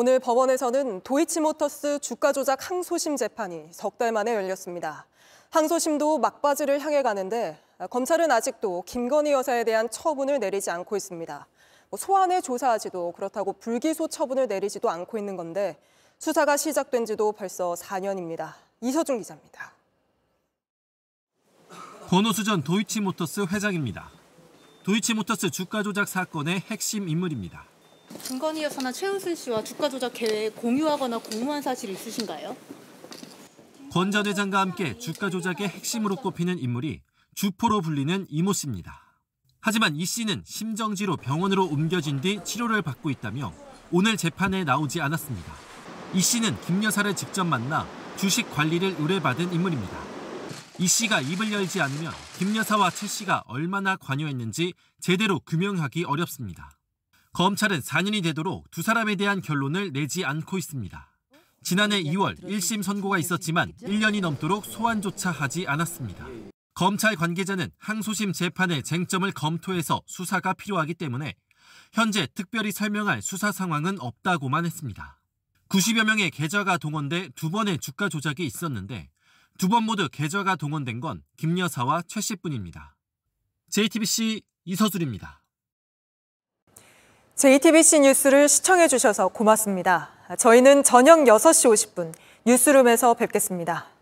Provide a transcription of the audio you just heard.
오늘 법원에서는 도이치모터스 주가 조작 항소심 재판이 석 달 만에 열렸습니다. 항소심도 막바지를 향해 가는데 아, 검찰은 아직도 김건희 여사에 대한 처분을 내리지 않고 있습니다. 뭐 소환에 조사하지도 그렇다고 불기소 처분을 내리지도 않고 있는 건데 수사가 시작된 지도 벌써 4년입니다. 이서준 기자입니다. 권오수전 도이치모터스 회장입니다. 도이치모터스 주가 조작 사건의 핵심 인물입니다. 김건희 여사나 최은순 씨와 주가 조작 계획 공유하거나 공유한 사실 있으신가요? 권전 회장과 함께 주가 조작의 핵심으로 꼽히는 인물이 주포로 불리는 이모 씨입니다. 하지만 이 씨는 심정지로 병원으로 옮겨진 뒤 치료를 받고 있다며 오늘 재판에 나오지 않았습니다. 이 씨는 김 여사를 직접 만나 주식 관리를 의뢰받은 인물입니다. 이 씨가 입을 열지 않으면 김 여사와 최 씨가 얼마나 관여했는지 제대로 규명하기 어렵습니다. 검찰은 4년이 되도록 두 사람에 대한 결론을 내지 않고 있습니다. 지난해 2월 1심 선고가 있었지만 1년이 넘도록 소환조차 하지 않았습니다. 검찰 관계자는 항소심 재판의 쟁점을 검토해서 수사가 필요하기 때문에 현재 특별히 설명할 수사 상황은 없다고만 했습니다. 90여 명의 계좌가 동원돼 두 번의 주가 조작이 있었는데 두 번 모두 계좌가 동원된 건 김 여사와 최 씨뿐입니다. JTBC 이서술입니다. JTBC 뉴스를 시청해 주셔서 고맙습니다. 저희는 저녁 6시 50분 뉴스룸에서 뵙겠습니다.